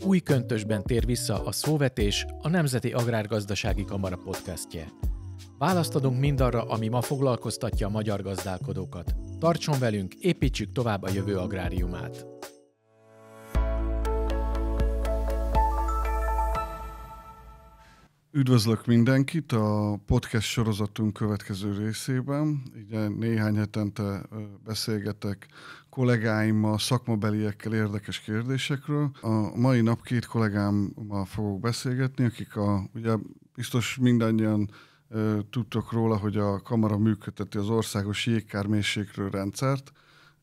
Új köntösben tér vissza a szóvetés a Nemzeti Agrárgazdasági Kamara podcastje. Választ adunk mindarra, ami ma foglalkoztatja a magyar gazdálkodókat. Tartson velünk, építsük tovább a jövő agráriumát! Üdvözlök mindenkit a podcast sorozatunk következő részében. Ugye néhány hetente beszélgetek kollégáimmal, szakmabeliekkel érdekes kérdésekről. A mai nap két kollégámmal fogok beszélgetni, akik a, ugye biztos mindannyian e, tudtok róla, hogy a kamara működteti az országos jégkármérsékről rendszert,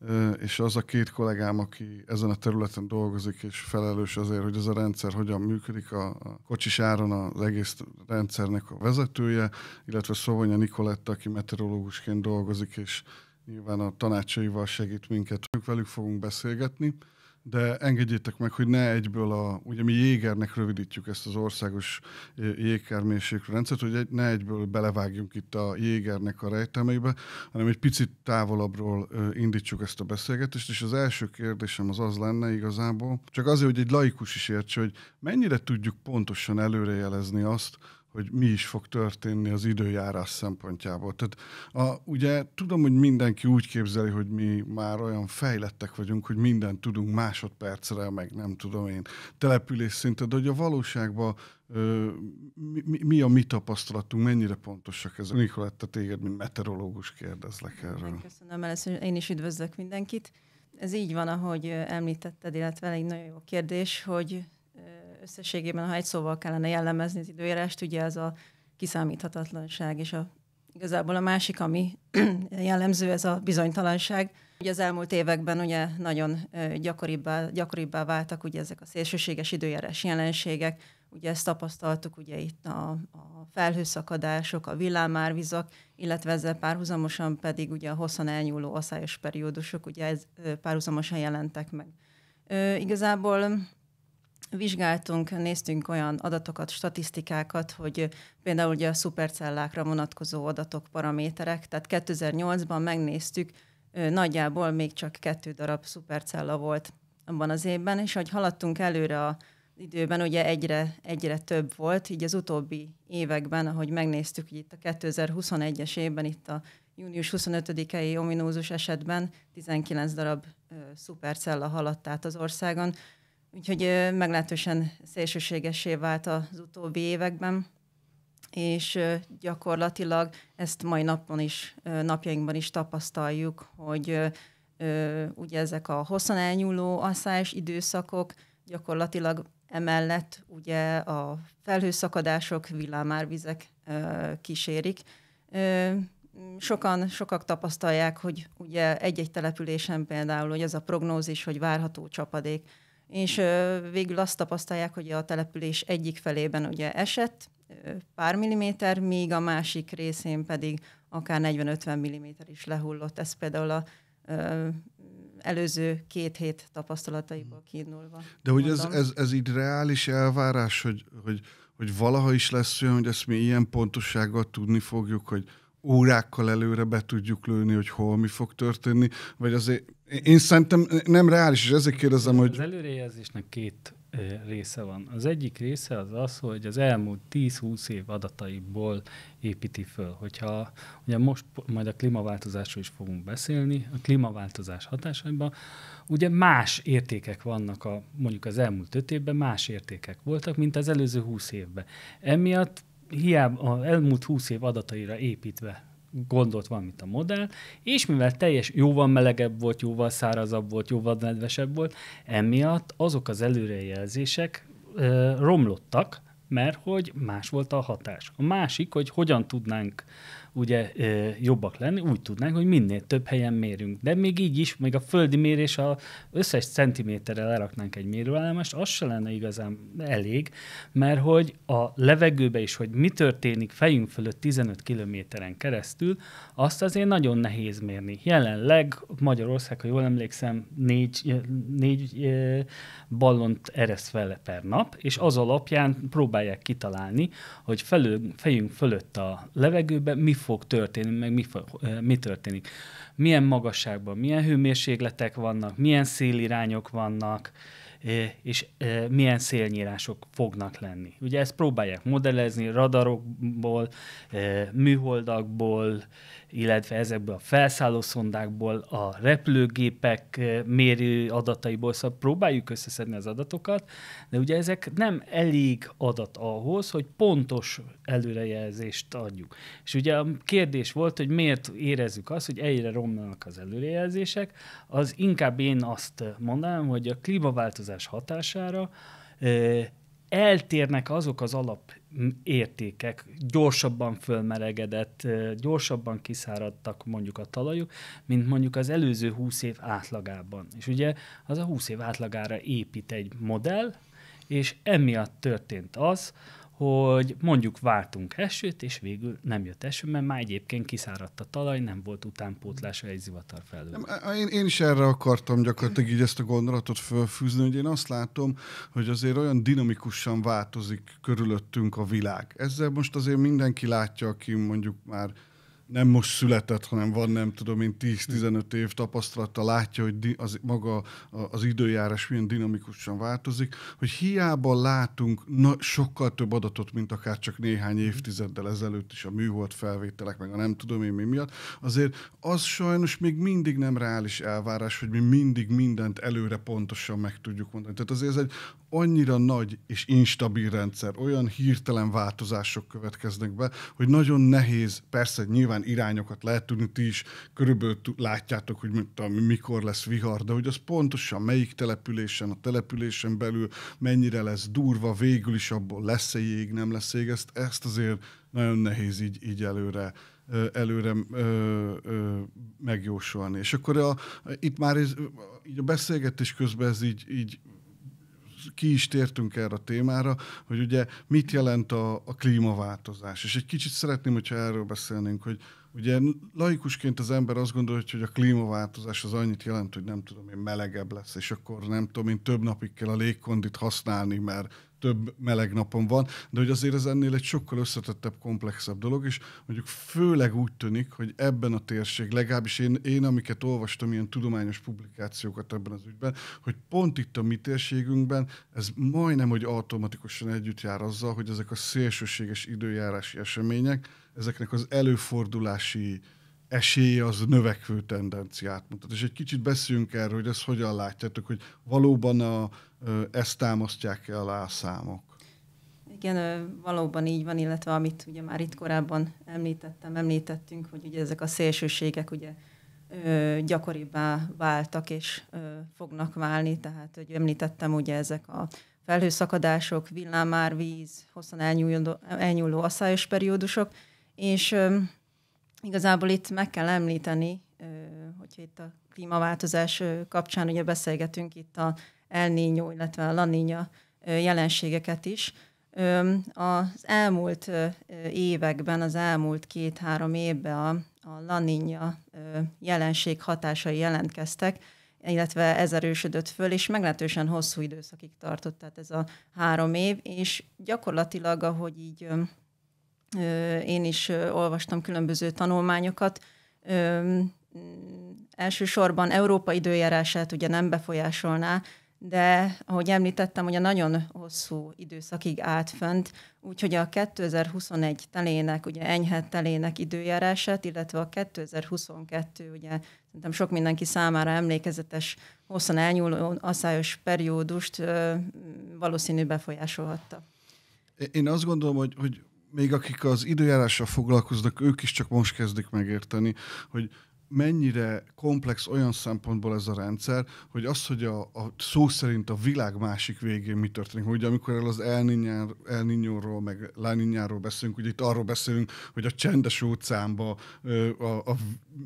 e, és az a két kollégám, aki ezen a területen dolgozik, és felelős azért, hogy ez a rendszer hogyan működik, a, a Kocsis Áron az egész rendszernek a vezetője, illetve Szovonya Nikoletta, aki meteorológusként dolgozik, és nyilván a tanácsaival segít minket, velük fogunk beszélgetni, de engedjétek meg, hogy ne egyből a, ugye mi jégernek rövidítjük ezt az országos jégkármérséklő rendszert, hogy egy, ne egyből belevágjunk itt a jégernek a rejtelmeibe, hanem egy picit távolabbról indítsuk ezt a beszélgetést, és az első kérdésem az az lenne igazából, csak azért, hogy egy laikus is értse, hogy mennyire tudjuk pontosan előrejelezni azt, hogy mi is fog történni az időjárás szempontjából. Tehát a, ugye tudom, hogy mindenki úgy képzeli, hogy mi már olyan fejlettek vagyunk, hogy mindent tudunk másodpercre, meg nem tudom én, település szinte, de hogy a valóságban ö, mi, mi a mi tapasztalatunk, mennyire pontosak ezek? Nikoletta, téged, mint meteorológus kérdezlek erről. Köszönöm először, én is üdvözlök mindenkit. Ez így van, ahogy említetted, illetve egy nagyon jó kérdés, hogy összességében, ha egy szóval kellene jellemezni az időjárást, ugye ez a kiszámíthatatlanság, és a, igazából a másik, ami jellemző, ez a bizonytalanság. Ugye az elmúlt években ugye nagyon gyakoribbá, gyakoribbá váltak ugye ezek a szélsőséges időjárás jelenségek, ugye ezt tapasztaltuk ugye itt a, a felhőszakadások, a villámárvizak, illetve ezzel párhuzamosan pedig ugye a hosszan elnyúló aszályos periódusok, ugye ez párhuzamosan jelentek meg. Ö, igazából vizsgáltunk, néztünk olyan adatokat, statisztikákat, hogy például ugye a szupercellákra vonatkozó adatok, paraméterek, tehát 2008-ban megnéztük, nagyjából még csak kettő darab szupercella volt abban az évben, és hogy haladtunk előre a időben, ugye egyre, egyre több volt, így az utóbbi években, ahogy megnéztük, hogy itt a 2021-es évben, itt a június 25-i ominózus esetben 19 darab ö, szupercella haladt át az országon, Úgyhogy meglehetősen szélsőségesé vált az utóbbi években, és gyakorlatilag ezt mai napon is, napjainkban is tapasztaljuk, hogy ugye ezek a hosszan elnyúló asszályos időszakok gyakorlatilag emellett ugye a felhőszakadások, villámárvizek kísérik. Sokan, sokak tapasztalják, hogy ugye egy-egy településen például, hogy ez a prognózis, hogy várható csapadék, és végül azt tapasztalják, hogy a település egyik felében ugye esett pár milliméter, míg a másik részén pedig akár 40-50 milliméter is lehullott. Ez például a előző két hét tapasztalataiból kiindulva. De hogy ez, ez, ez így reális elvárás, hogy, hogy, hogy valaha is lesz olyan, hogy ezt mi ilyen pontosággal tudni fogjuk, hogy órákkal előre be tudjuk lőni, hogy hol mi fog történni, vagy azért én szerintem nem reális, és ezért kérdezem, hogy... Az előrejelzésnek két része van. Az egyik része az az, hogy az elmúlt 10-20 év adataiból építi föl. Hogyha ugye most majd a klímaváltozásról is fogunk beszélni, a klímaváltozás hatásaiban, ugye más értékek vannak, a, mondjuk az elmúlt 5 évben más értékek voltak, mint az előző 20 évben. Emiatt hiába a elmúlt 20 év adataira építve gondolt valamit a modell, és mivel teljes, jóval melegebb volt, jóval szárazabb volt, jóval nedvesebb volt, emiatt azok az előrejelzések ö, romlottak, mert hogy más volt a hatás. A másik, hogy hogyan tudnánk ugye jobbak lenni, úgy tudnánk, hogy minél több helyen mérünk. De még így is, még a földi mérés a összes centiméterre leraknánk egy mérőállomást, az se lenne igazán elég, mert hogy a levegőbe is, hogy mi történik fejünk fölött 15 kilométeren keresztül, azt azért nagyon nehéz mérni. Jelenleg Magyarország, ha jól emlékszem, négy, négy ballont eresz fel per nap, és az alapján próbálják kitalálni, hogy felül, fejünk fölött a levegőbe mi fog történni, meg mi, fog, mi történik. Milyen magasságban, milyen hőmérsékletek vannak, milyen szélirányok vannak, és milyen szélnyírások fognak lenni. Ugye ezt próbálják modellezni radarokból, műholdakból, illetve ezekből a felszálló szondákból, a repülőgépek eh, mérő adataiból, szóval próbáljuk összeszedni az adatokat, de ugye ezek nem elég adat ahhoz, hogy pontos előrejelzést adjuk. És ugye a kérdés volt, hogy miért érezzük azt, hogy egyre romlanak az előrejelzések, az inkább én azt mondanám, hogy a klímaváltozás hatására eh, eltérnek azok az alap értékek, gyorsabban fölmelegedett, gyorsabban kiszáradtak mondjuk a talajok, mint mondjuk az előző 20 év átlagában. És ugye az a 20 év átlagára épít egy modell, és emiatt történt az, hogy mondjuk vártunk esőt, és végül nem jött eső, mert már egyébként kiszáradt a talaj, nem volt utánpótlása egy zivatar felül. Én, én is erre akartam gyakorlatilag így ezt a gondolatot fölfűzni, hogy én azt látom, hogy azért olyan dinamikusan változik körülöttünk a világ. Ezzel most azért mindenki látja, aki mondjuk már nem most született, hanem van nem tudom én 10-15 év tapasztalata, látja, hogy az, maga az időjárás milyen dinamikusan változik, hogy hiába látunk na, sokkal több adatot, mint akár csak néhány mhm. évtizeddel ezelőtt is a műhold felvételek, meg a nem tudom én mi miatt, azért az sajnos még mindig nem reális elvárás, hogy mi mindig mindent előre pontosan meg tudjuk mondani. Tehát azért ez egy annyira nagy és instabil rendszer, olyan hirtelen változások következnek be, hogy nagyon nehéz, persze nyilván nyilván irányokat lehet tudni, ti is körülbelül látjátok, hogy mondtam, mikor lesz vihar, de hogy az pontosan melyik településen, a településen belül mennyire lesz durva, végül is abból lesz-e jég, nem lesz jég, ezt, ezt azért nagyon nehéz így, így előre előre ö, ö, megjósolni. És akkor a, itt már ez, így a beszélgetés közben ez így, így ki is tértünk erre a témára, hogy ugye mit jelent a, a klímaváltozás. És egy kicsit szeretném, hogyha erről beszélnénk, hogy ugye laikusként az ember azt gondolja, hogy a klímaváltozás az annyit jelent, hogy nem tudom én melegebb lesz, és akkor nem tudom én több napig kell a légkondit használni, mert több meleg napon van, de hogy azért ez ennél egy sokkal összetettebb, komplexebb dolog, és mondjuk főleg úgy tűnik, hogy ebben a térség, legalábbis én, én amiket olvastam, ilyen tudományos publikációkat ebben az ügyben, hogy pont itt a mi térségünkben ez majdnem, hogy automatikusan együtt jár azzal, hogy ezek a szélsőséges időjárási események, ezeknek az előfordulási esélye az növekvő tendenciát mutat. És egy kicsit beszéljünk erről, hogy ezt hogyan látjátok, hogy valóban a, ezt támasztják el a számok. Igen, valóban így van, illetve amit ugye már itt korábban említettem, említettünk, hogy ugye ezek a szélsőségek ugye gyakoribbá váltak és fognak válni, tehát hogy említettem ugye ezek a felhőszakadások, víz, hosszan elnyúló, elnyúló asszályos periódusok, és igazából itt meg kell említeni, hogyha itt a klímaváltozás kapcsán ugye beszélgetünk itt a elnényó, illetve a lanínya jelenségeket is. Az elmúlt években, az elmúlt két-három évben a, a laninja jelenség hatásai jelentkeztek, illetve ez erősödött föl, és meglehetősen hosszú időszakig tartott, tehát ez a három év, és gyakorlatilag, ahogy így én is olvastam különböző tanulmányokat, elsősorban Európa időjárását ugye nem befolyásolná, de ahogy említettem, ugye nagyon hosszú időszakig állt fönt, úgyhogy a 2021 telének, ugye enyhe telének időjárását, illetve a 2022, ugye szerintem sok mindenki számára emlékezetes, hosszan elnyúló asszályos periódust ö, valószínű befolyásolhatta. Én azt gondolom, hogy, hogy még akik az időjárással foglalkoznak, ők is csak most kezdik megérteni, hogy mennyire komplex olyan szempontból ez a rendszer, hogy az, hogy a, a szó szerint a világ másik végén mi történik. Ugye amikor el az elninyóról, meg láninyáról beszélünk, ugye itt arról beszélünk, hogy a csendes óceánban a, a,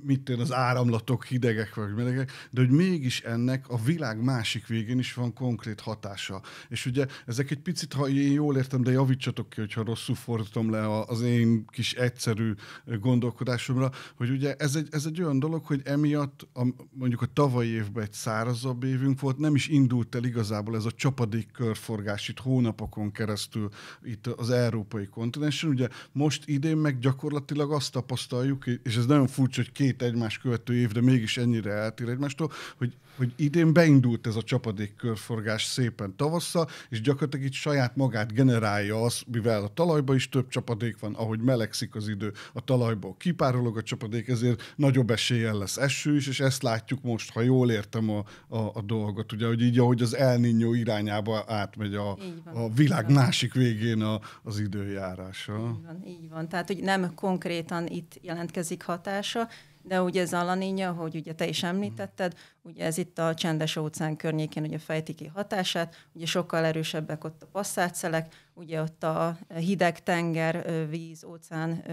mit az áramlatok hidegek vagy melegek, de hogy mégis ennek a világ másik végén is van konkrét hatása. És ugye ezek egy picit, ha én jól értem, de javítsatok ki, hogyha rosszul fordítom le az én kis egyszerű gondolkodásomra, hogy ugye ez egy, ez egy olyan olyan dolog, hogy emiatt a, mondjuk a tavalyi évben egy szárazabb évünk volt, nem is indult el igazából ez a csapadék körforgás itt hónapokon keresztül itt az európai kontinensen. Ugye most idén meg gyakorlatilag azt tapasztaljuk, és ez nagyon furcsa, hogy két egymás követő év, de mégis ennyire eltér egymástól, hogy, hogy idén beindult ez a csapadék körforgás szépen tavasszal, és gyakorlatilag itt saját magát generálja az, mivel a talajban is több csapadék van, ahogy melegszik az idő, a talajból kipárolog a csapadék, ezért nagyobb esély eséllyel lesz eső is, és ezt látjuk most, ha jól értem a, a, a dolgot, ugye, hogy így ahogy az El Niño irányába átmegy a, van, a világ van. másik végén a, az időjárása. Így van, így van. Tehát, hogy nem konkrétan itt jelentkezik hatása, de ugye ez a laninja, hogy ugye te is mhm. említetted, ugye ez itt a csendes óceán környékén ugye fejti ki hatását, ugye sokkal erősebbek ott a passzátszelek, ugye ott a hideg tenger, víz, óceán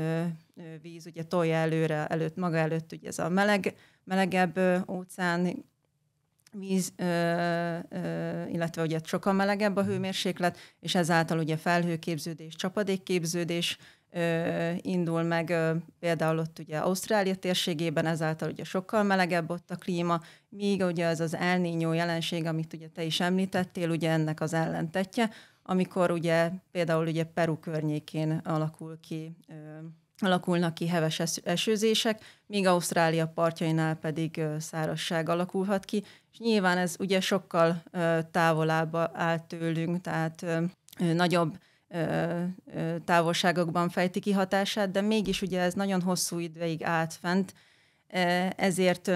víz ugye tolja előre, előtt, maga előtt ugye ez a meleg, melegebb óceán víz, ö, ö, illetve ugye sokkal melegebb a mm. hőmérséklet, és ezáltal ugye felhőképződés, csapadékképződés ö, indul meg, ö, például ott ugye Ausztrália térségében, ezáltal ugye sokkal melegebb ott a klíma, míg ugye az az El Niño jelenség, amit ugye te is említettél, ugye ennek az ellentetje, amikor ugye például ugye Peru környékén alakul ki ö, alakulnak ki heves esőzések, míg Ausztrália partjainál pedig szárazság alakulhat ki, és nyilván ez ugye sokkal távolább áll tőlünk, tehát nagyobb távolságokban fejti ki hatását, de mégis ugye ez nagyon hosszú ideig állt fent, ezért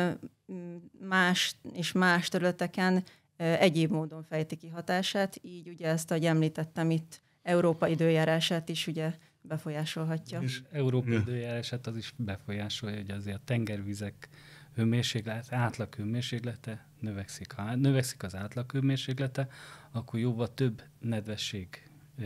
más és más területeken egyéb módon fejti ki hatását, így ugye ezt, ahogy említettem itt, Európa időjárását is ugye befolyásolhatja. És Európa ja. időjárását az is befolyásolja, hogy azért a tengervizek hőmérséklet, átlag hőmérséklete növekszik. Ha növekszik az átlag hőmérséklete, akkor jóval több nedvesség ö,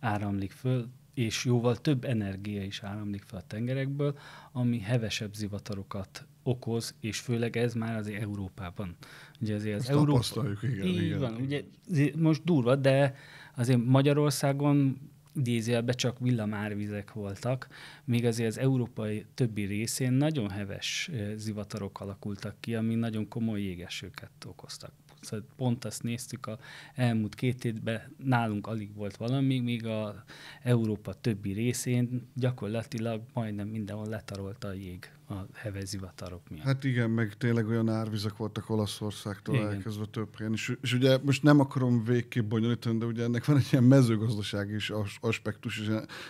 áramlik föl, és jóval több energia is áramlik fel a tengerekből, ami hevesebb zivatarokat okoz, és főleg ez már az Európában. Ugye azért az Ezt Európa... tapasztaljuk, igen. Így igen. van, ugye most durva, de azért Magyarországon idézőjelben csak villamárvizek voltak, még azért az európai többi részén nagyon heves zivatarok alakultak ki, ami nagyon komoly jégesőket okoztak. Szóval pont azt néztük a elmúlt két évben, nálunk alig volt valami, míg a Európa többi részén gyakorlatilag majdnem mindenhol letarolta a jég a hevezivatarok miatt. Hát igen, meg tényleg olyan árvizek voltak Olaszországtól igen. elkezdve több helyen. És, és ugye most nem akarom végképp bonyolítani, de ugye ennek van egy ilyen mezőgazdasági is aspektus is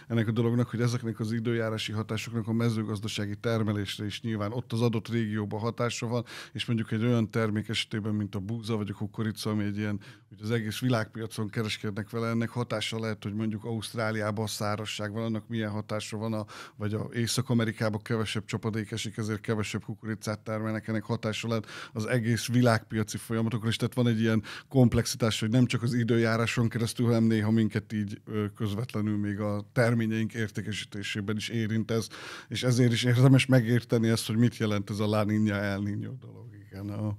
ennek a dolognak, hogy ezeknek az időjárási hatásoknak a mezőgazdasági termelésre is nyilván ott az adott régióban hatása van, és mondjuk egy olyan termék esetében, mint a búza vagy a kukorica, ami egy ilyen, hogy az egész világpiacon kereskednek vele, ennek hatása lehet, hogy mondjuk Ausztráliában szárazság van, annak milyen hatása van, a, vagy a Észak-Amerikában kevesebb csapadék esik, esik, ezért kevesebb kukoricát termelnek, ennek hatása lehet az egész világpiaci folyamatokra is, tehát van egy ilyen komplexitás, hogy nem csak az időjáráson keresztül, hanem néha minket így közvetlenül még a terményeink értékesítésében is érint ez, és ezért is érdemes megérteni ezt, hogy mit jelent ez a láninja elninja dolog. Igen, a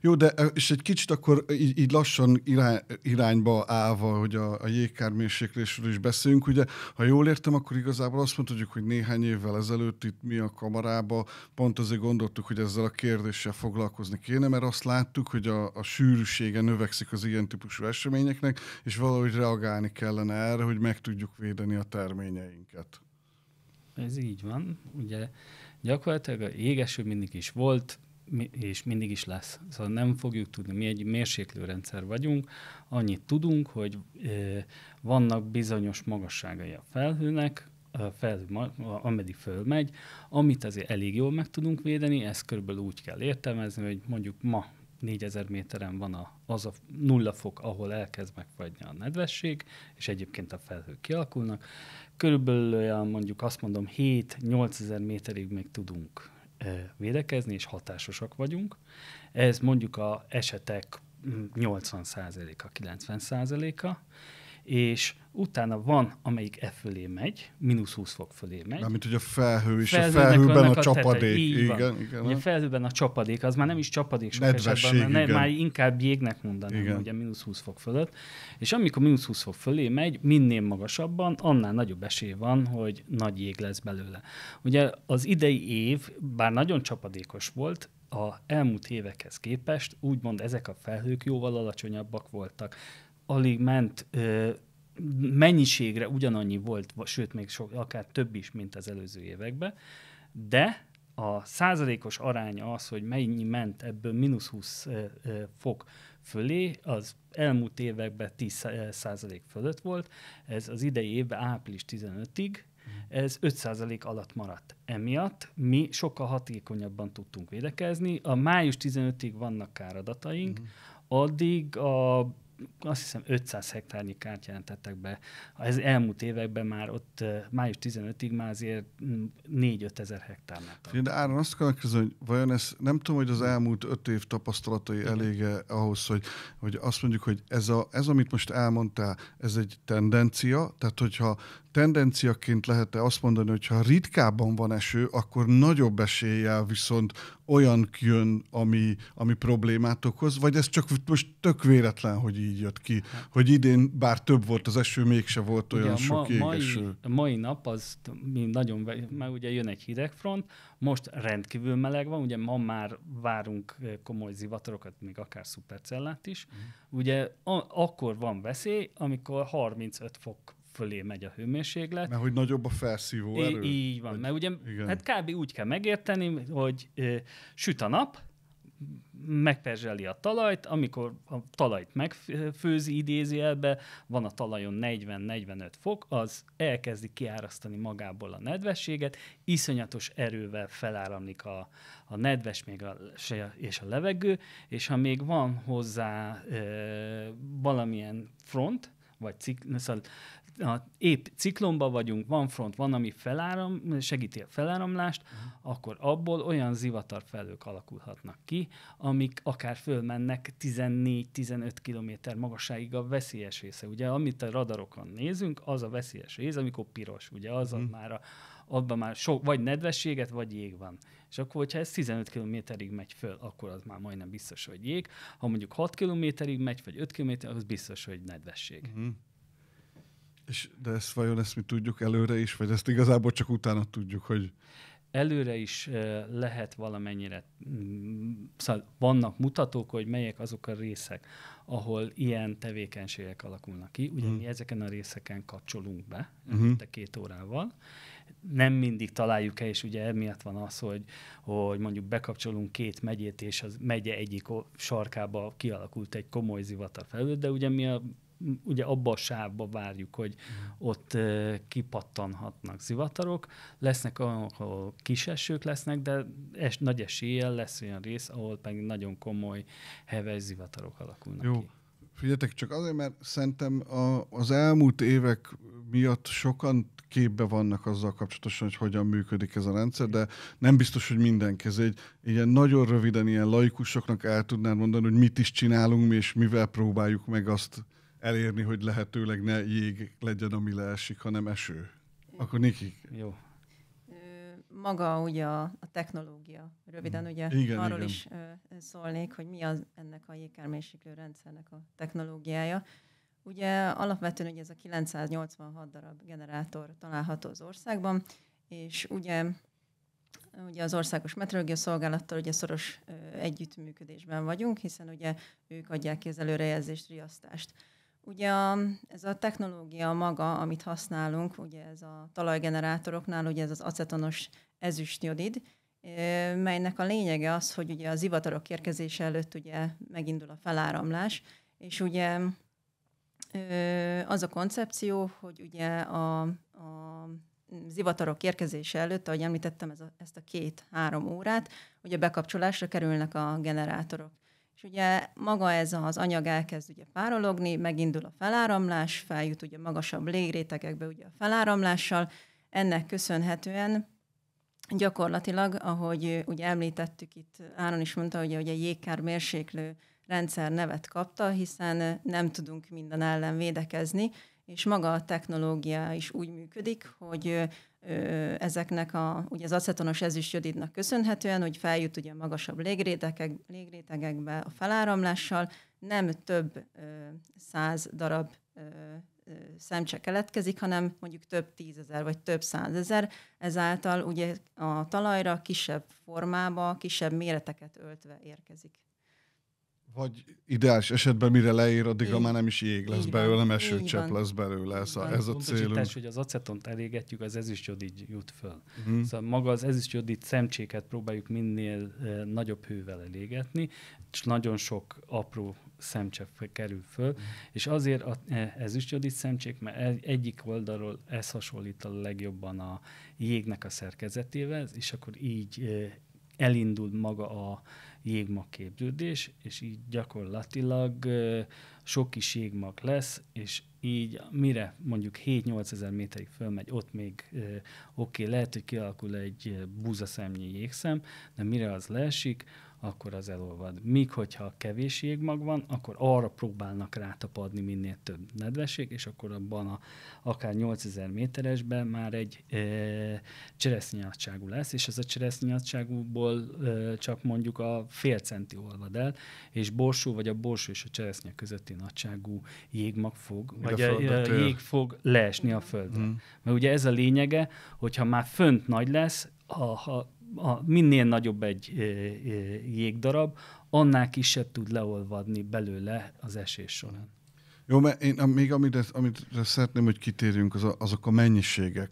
jó, de és egy kicsit akkor így, így lassan irány, irányba állva, hogy a, a jégkármérséklésről is beszélünk, ugye, ha jól értem, akkor igazából azt mondhatjuk, hogy néhány évvel ezelőtt itt mi a kamarába, pont azért gondoltuk, hogy ezzel a kérdéssel foglalkozni kéne, mert azt láttuk, hogy a, a sűrűsége növekszik az ilyen típusú eseményeknek, és valahogy reagálni kellene erre, hogy meg tudjuk védeni a terményeinket. Ez így van. Ugye gyakorlatilag a jégeső mindig is volt, és mindig is lesz. Szóval nem fogjuk tudni. Mi egy rendszer vagyunk, annyit tudunk, hogy vannak bizonyos magasságai a felhőnek, fel, ameddig fölmegy, amit azért elég jól meg tudunk védeni, ezt körülbelül úgy kell értelmezni, hogy mondjuk ma 4000 méteren van a, az a nulla fok, ahol elkezd megfagyni a nedvesség, és egyébként a felhők kialakulnak. Körülbelül olyan mondjuk azt mondom 7-8000 méterig még tudunk védekezni, és hatásosak vagyunk. Ez mondjuk a esetek 80%-a, 90%-a, és utána van, amelyik e fölé megy, mínusz 20 fok fölé megy. Mert hogy a felhő és a felhőben a, a csapadék. Így igen, van. igen. a felhőben a csapadék, az már nem is csapadék sok Nedvesség, esetben, mert igen. már inkább jégnek mondanám, igen. ugye mínusz 20 fok fölött. És amikor mínusz 20 fok fölé megy, minél magasabban, annál nagyobb esély van, hogy nagy jég lesz belőle. Ugye az idei év, bár nagyon csapadékos volt, a elmúlt évekhez képest úgymond ezek a felhők jóval alacsonyabbak voltak alig ment ö, mennyiségre ugyanannyi volt, sőt még sok akár több is, mint az előző években, de a százalékos aránya az, hogy mennyi ment ebből mínusz 20 ö, ö, fok fölé, az elmúlt években 10 százalék fölött volt, ez az idei évben április 15-ig, mm. ez 5% alatt maradt. Emiatt mi sokkal hatékonyabban tudtunk védekezni. A május 15-ig vannak káradataink, mm. addig a azt hiszem 500 hektárnyi kárt jelentettek be. Ez elmúlt években már ott május 15-ig már azért 4-5 mm, ezer hektárnál. De Áron, azt kell megkérdezni, hogy vajon ez, nem tudom, hogy az elmúlt 5 év tapasztalatai Igen. elége ahhoz, hogy, hogy azt mondjuk, hogy ez, a, ez, amit most elmondtál, ez egy tendencia, tehát hogyha tendenciaként lehet-e azt mondani, hogy ha ritkában van eső, akkor nagyobb eséllyel viszont olyan jön, ami, ami problémát okoz, vagy ez csak most tök véletlen, hogy így jött ki, hát. hogy idén bár több volt az eső, mégse volt olyan ugye, sok ma, égeső. Mai, mai nap az nagyon, mert ugye jön egy hidegfront, most rendkívül meleg van, ugye ma már várunk komoly zivatarokat, még akár szupercellát is. uh-huh. Ugye a, akkor van veszély, amikor 35 fok fölé megy a hőmérséklet. Mert hogy nagyobb a felszívó erő. Í- így van, vagy... mert ugye igen. hát kb. úgy kell megérteni, hogy ö, süt a nap, megperzseli a talajt, amikor a talajt megfőzi idézőjelbe, van a talajon 40-45 fok, az elkezdi kiárasztani magából a nedvességet, iszonyatos erővel feláramlik a, a nedves még a, és a levegő, és ha még van hozzá e, valamilyen front, vagy cik, szóval a, épp ciklomba vagyunk, van front, van, ami feláram, segíti a feláramlást, uh-huh. akkor abból olyan zivatarfelők alakulhatnak ki, amik akár fölmennek 14-15 km magasságig a veszélyes része. Ugye, amit a radarokon nézünk, az a veszélyes rész, amikor piros, ugye, az uh-huh. már a, abban már sok, vagy nedvességet, vagy jég van. És akkor, hogyha ez 15 kilométerig megy föl, akkor az már majdnem biztos, hogy jég. Ha mondjuk 6 kilométerig megy, vagy 5 kilométer, az biztos, hogy nedvesség. Uh-huh. És de ezt vajon ezt mi tudjuk előre is, vagy ezt igazából csak utána tudjuk, hogy... Előre is lehet valamennyire, mm, szóval vannak mutatók, hogy melyek azok a részek, ahol ilyen tevékenységek alakulnak ki. Ugye mm. mi ezeken a részeken kapcsolunk be, hmm. a két órával, nem mindig találjuk el, és ugye emiatt van az, hogy, hogy mondjuk bekapcsolunk két megyét, és az megye egyik sarkába kialakult egy komoly zivatar felül, de ugye mi a ugye abba a sávba várjuk, hogy ott kipattanhatnak zivatarok. Lesznek olyanok, ahol kis esők lesznek, de es, nagy eséllyel lesz olyan rész, ahol pedig nagyon komoly heves zivatarok alakulnak Jó. ki. Figyeljetek, csak azért, mert szerintem a, az elmúlt évek miatt sokan képbe vannak azzal kapcsolatosan, hogy hogyan működik ez a rendszer, de nem biztos, hogy mindenki. Ez egy ilyen nagyon röviden, ilyen laikusoknak el tudnád mondani, hogy mit is csinálunk mi, és mivel próbáljuk meg azt elérni, hogy lehetőleg ne jég legyen, ami leesik, hanem eső. Akkor niki. Jó. Maga ugye a, a technológia, röviden mm. ugye igen, arról igen. is ö, szólnék, hogy mi az ennek a jégkármérséklő rendszernek a technológiája. Ugye alapvetően ugye ez a 986 darab generátor található az országban, és ugye ugye az Országos Meteorológia Szolgálattal ugye szoros ö, együttműködésben vagyunk, hiszen ugye ők adják ki az előrejelzést, riasztást. Ugye ez a technológia maga, amit használunk, ugye ez a talajgenerátoroknál, ugye ez az acetonos ezüstjodid, melynek a lényege az, hogy ugye az ivatarok érkezése előtt ugye megindul a feláramlás, és ugye az a koncepció, hogy ugye a, a zivatarok érkezése előtt, ahogy említettem, ez a, ezt a két-három órát, ugye bekapcsolásra kerülnek a generátorok és ugye maga ez az anyag elkezd ugye párologni, megindul a feláramlás, feljut ugye magasabb légrétegekbe ugye a feláramlással, ennek köszönhetően gyakorlatilag, ahogy ugye említettük itt, Áron is mondta, hogy, hogy a jégkár mérséklő rendszer nevet kapta, hiszen nem tudunk minden ellen védekezni, és maga a technológia is úgy működik, hogy ezeknek a, ugye az acetonos ezüstjodidnak köszönhetően, hogy feljut ugye magasabb légrétegek, légrétegekbe a feláramlással, nem több ö, száz darab ö, ö, szemcse keletkezik, hanem mondjuk több tízezer vagy több százezer, ezáltal ugye a talajra kisebb formába, kisebb méreteket öltve érkezik. Vagy ideális esetben mire leír, addigra már nem is jég lesz belőle, nem esőcsepp lesz belőle, szóval ez, a, ez a célunk. Tess, hogy az acetont elégetjük, az ezüstjodid jut föl. Mm. Szóval maga az ezüstjodid szemcséket próbáljuk minél eh, nagyobb hővel elégetni, és nagyon sok apró szemcsepp kerül föl, mm. és azért a, eh, ezüstjodid szemcsék, mert egyik oldalról ez hasonlít a legjobban a jégnek a szerkezetével, és akkor így eh, elindul maga a jégmag képződés, és így gyakorlatilag sok kis jégmag lesz, és így mire mondjuk 7-8 ezer méterig fölmegy, ott még oké, okay, lehet, hogy kialakul egy búzaszemnyi jégszem, de mire az leesik, akkor az elolvad. Míg hogyha kevés jégmag van, akkor arra próbálnak rátapadni minél több nedvesség, és akkor abban a, akár 8000 méteresben már egy e, cseresznyiadságú lesz, és ez a cseresznyiadságúból e, csak mondjuk a fél centi olvad el, és borsó vagy a borsó és a cseresznye közötti nagyságú jégmag fog, Még vagy a, a, a jég fog leesni a földre. Mm. Mert ugye ez a lényege, hogyha már fönt nagy lesz, ha, ha a, minél nagyobb egy jégdarab, annál kisebb tud leolvadni belőle az esés során. Jó, mert én még amit, amit szeretném, hogy kitérjünk, az a, azok a mennyiségek,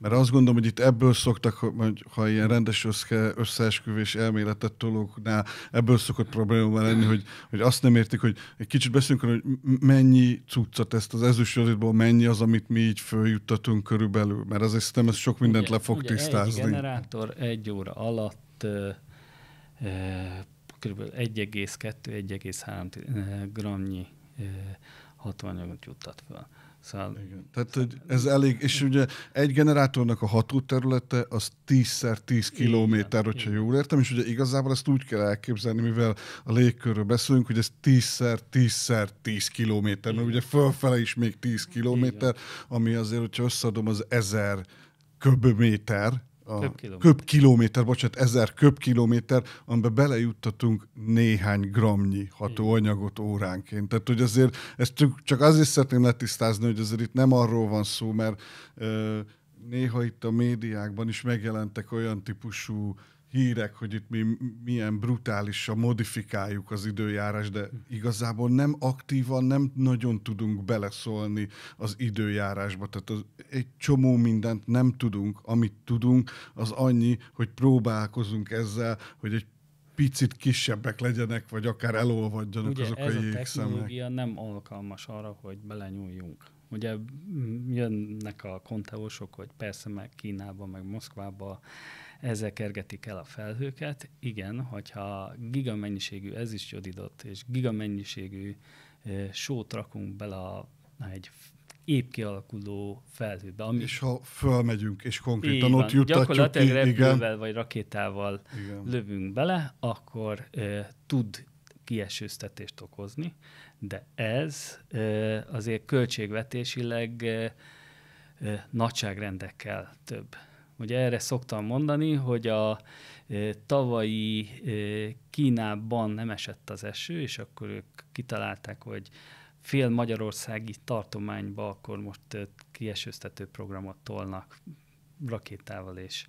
mert azt gondolom, hogy itt ebből szoktak, hogy ha ilyen rendes össze, összeesküvés elméletet tolóknál, ebből szokott probléma lenni, hogy, hogy azt nem értik, hogy egy kicsit beszélünk, hogy mennyi cuccat ezt az ezüstjoditból, mennyi az, amit mi így följuttatunk körülbelül. Mert azért szerintem ez sok mindent ugye, le fog ugye tisztázni. Egy generátor egy óra alatt ö, ö, kb. 1,2-1,3 gramnyi 60 juttat fel. Szóval... Igen. Tehát, hogy ez elég, és ugye egy generátornak a ható területe az 10x10 kilométer, hogyha jól értem, és ugye igazából ezt úgy kell elképzelni, mivel a légkörről beszélünk, hogy ez 10x10x10 kilométer, mert ugye fölfele is még 10 kilométer, ami azért, hogyha összeadom, az 1000 köbméter, a köbkilométer. köbkilométer, bocsánat, ezer köbkilométer, amiben belejuttatunk néhány gramnyi hatóanyagot óránként. Tehát, hogy azért ezt csak azért szeretném letisztázni, hogy azért itt nem arról van szó, mert ö, néha itt a médiákban is megjelentek olyan típusú hírek, hogy itt mi milyen brutálisan modifikáljuk az időjárás, de igazából nem aktívan nem nagyon tudunk beleszólni az időjárásba. Tehát az, egy csomó mindent nem tudunk. Amit tudunk, az annyi, hogy próbálkozunk ezzel, hogy egy picit kisebbek legyenek, vagy akár elolvadjanak Ugye azok ez a jégszemek. a technológia nem alkalmas arra, hogy belenyúljunk. Ugye jönnek a konteósok, hogy persze meg Kínában, meg Moszkvában ezzel kergetik el a felhőket. Igen, hogyha gigamennyiségű is jodidot és gigamennyiségű sót rakunk bele a, egy épp kialakuló felhőbe. Ami... És ha fölmegyünk, és konkrétan ott jutatjuk gyakorlatilag ki, repülővel igen. vagy rakétával igen. lövünk bele, akkor e, tud kiesőztetést okozni, de ez e, azért költségvetésileg e, ö, nagyságrendekkel több. Ugye erre szoktam mondani, hogy a tavalyi Kínában nem esett az eső, és akkor ők kitalálták, hogy fél magyarországi tartományba akkor most kiesőztető programot tolnak rakétával és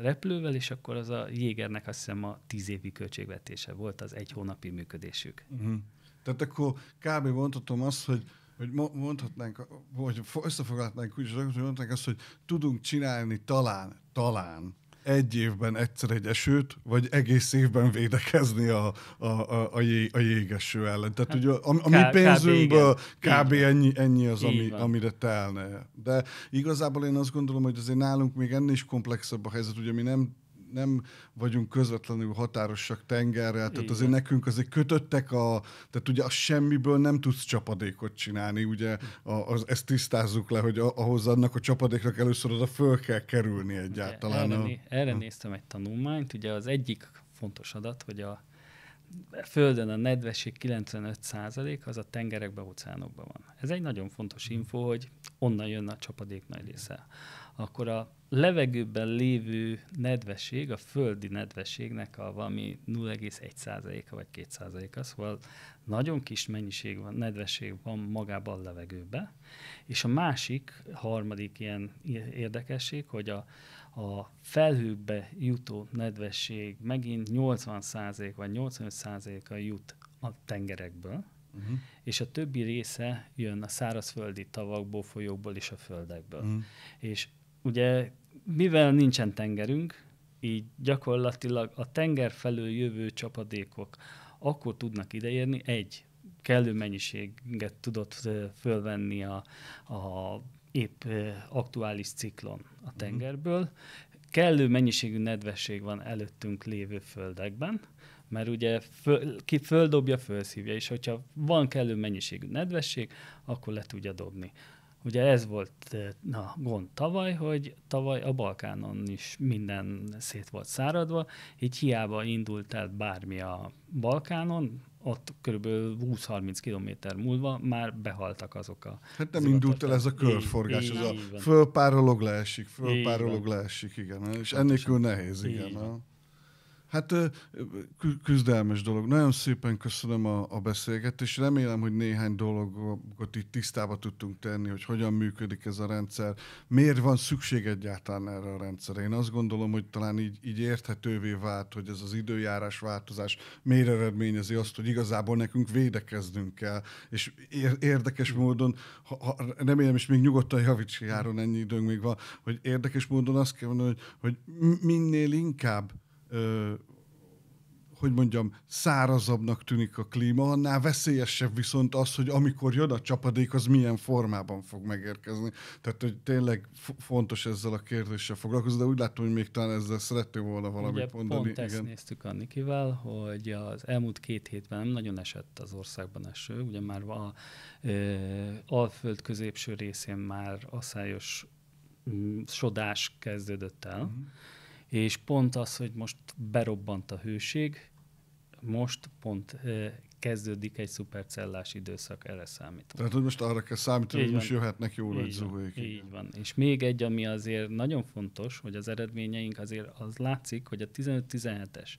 repülővel, és akkor az a jégernek azt hiszem a tíz évi költségvetése volt, az egy hónapi működésük. Uh-huh. Tehát akkor kb. mondhatom azt, hogy hogy mondhatnánk, hogy összefoglalhatnánk úgy, hogy mondhatnánk azt, hogy tudunk csinálni talán, talán egy évben egyszer egy esőt, vagy egész évben védekezni a, a, a, a, a jégeső ellen. Tehát hát, ugye a, a mi pénzünkből kb. kb. ennyi, ennyi az, ami, amire telne. De igazából én azt gondolom, hogy azért nálunk még ennél is komplexebb a helyzet, ugye mi nem nem vagyunk közvetlenül határosak tengerrel, tehát Igen. azért nekünk azért kötöttek a, tehát ugye a semmiből nem tudsz csapadékot csinálni, ugye a, az, ezt tisztázzuk le, hogy a, ahhoz annak a csapadéknak először oda föl kell kerülni egyáltalán. Erre, a, erre néztem egy tanulmányt, ugye az egyik fontos adat, hogy a Földön a nedvesség 95% az a tengerekben, óceánokban van. Ez egy nagyon fontos info, hogy onnan jön a csapadék nagy része. Akkor a levegőben lévő nedvesség, a földi nedvességnek a valami 0,1%-a vagy 2%-a, szóval nagyon kis mennyiség van, nedvesség van magában a levegőben. És a másik, harmadik ilyen érdekesség, hogy a, a felhőkbe jutó nedvesség megint 80% vagy 85%-a jut a tengerekből, uh-huh. és a többi része jön a szárazföldi tavakból, folyókból és a földekből. Uh-huh. És ugye mivel nincsen tengerünk, így gyakorlatilag a tenger felől jövő csapadékok akkor tudnak ideérni, egy, kellő mennyiséget tudott fölvenni a, a épp aktuális ciklon a mhm. tengerből. Kellő mennyiségű nedvesség van előttünk lévő földekben, mert ugye föl, ki földobja, fölszívja, és hogyha van kellő mennyiségű nedvesség, akkor le tudja dobni. Ugye ez volt na, gond tavaly, hogy tavaly a Balkánon is minden szét volt száradva, így hiába indult el bármi a Balkánon, ott körülbelül 20-30 kilométer múlva már behaltak azok a... Hát nem indult el ez a körforgás, így, ez így, a fölpárolog, leesik, fölpárolog, leesik, igen. És ennélkül nehéz, igen. Hát küzdelmes dolog. Nagyon szépen köszönöm a, a beszélgetést. Remélem, hogy néhány dologot itt tisztába tudtunk tenni, hogy hogyan működik ez a rendszer, miért van szükség egyáltalán erre a rendszerre. Én azt gondolom, hogy talán így, így érthetővé vált, hogy ez az időjárás változás miért eredményezi azt, hogy igazából nekünk védekeznünk kell. És ér, érdekes módon, ha, ha, remélem, és még nyugodtan javíts járon, ennyi időnk még van, hogy érdekes módon azt kell mondani, hogy, hogy minél inkább hogy mondjam, szárazabbnak tűnik a klíma, annál veszélyesebb viszont az, hogy amikor jön a csapadék, az milyen formában fog megérkezni. Tehát, hogy tényleg fontos ezzel a kérdéssel foglalkozni, de úgy látom, hogy még talán ezzel szerettél volna valamit Ugye mondani. Pont ezt Igen. néztük Annikivel, hogy az elmúlt két hétben nem nagyon esett az országban eső, ugye már a e, Alföld középső részén már asszályos mm, sodás kezdődött el, uh-huh és pont az, hogy most berobbant a hőség, most pont kezdődik egy szupercellás időszak, erre számítunk. Tehát, hogy most arra kell számítani, hogy most jöhetnek jó nagy zuhóik. Így van. És még egy, ami azért nagyon fontos, hogy az eredményeink azért az látszik, hogy a 15-17-es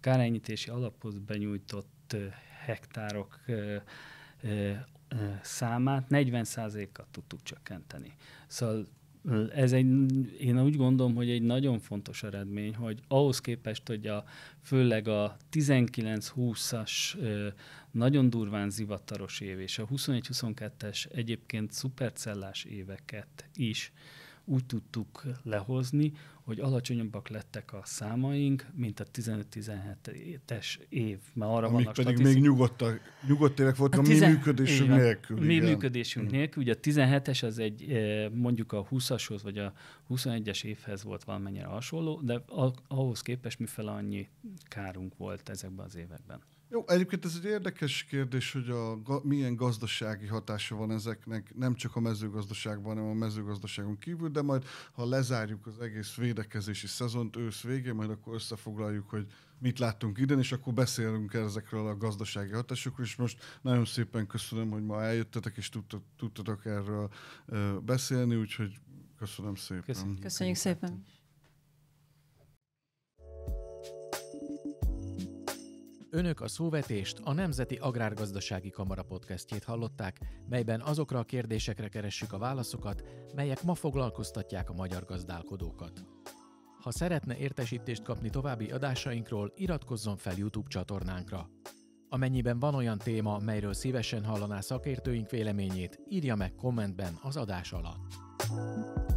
kárenyítési alaphoz benyújtott hektárok számát 40%-kal tudtuk csökkenteni. Szóval ez egy, én úgy gondolom, hogy egy nagyon fontos eredmény, hogy ahhoz képest, hogy a, főleg a 19-20-as nagyon durván zivataros év, és a 21-22-es egyébként szupercellás éveket is úgy tudtuk lehozni, hogy alacsonyabbak lettek a számaink, mint a 15-17-es év. Mert arra Amik vannak pedig még nyugodt, évek voltak a, a tizen... mi működésünk igen. nélkül. Mi igen. működésünk hmm. nélkül. Ugye a 17-es az egy eh, mondjuk a 20-ashoz vagy a 21-es évhez volt valamennyire hasonló, de ahhoz képest mifele annyi kárunk volt ezekben az években. Jó, egyébként ez egy érdekes kérdés, hogy a, ga, milyen gazdasági hatása van ezeknek, nem csak a mezőgazdaságban, hanem a mezőgazdaságon kívül, de majd ha lezárjuk az egész védekezési szezont ősz végén, majd akkor összefoglaljuk, hogy mit láttunk idén, és akkor beszélünk ezekről a gazdasági hatásokról, és most nagyon szépen köszönöm, hogy ma eljöttetek, és tudtok, tudtatok erről beszélni, úgyhogy köszönöm szépen. Köszönjük, köszönjük szépen. Önök a szóvetést a Nemzeti Agrárgazdasági Kamara podcastjét hallották, melyben azokra a kérdésekre keressük a válaszokat, melyek ma foglalkoztatják a magyar gazdálkodókat. Ha szeretne értesítést kapni további adásainkról, iratkozzon fel YouTube csatornánkra. Amennyiben van olyan téma, melyről szívesen hallaná szakértőink véleményét, írja meg kommentben az adás alatt.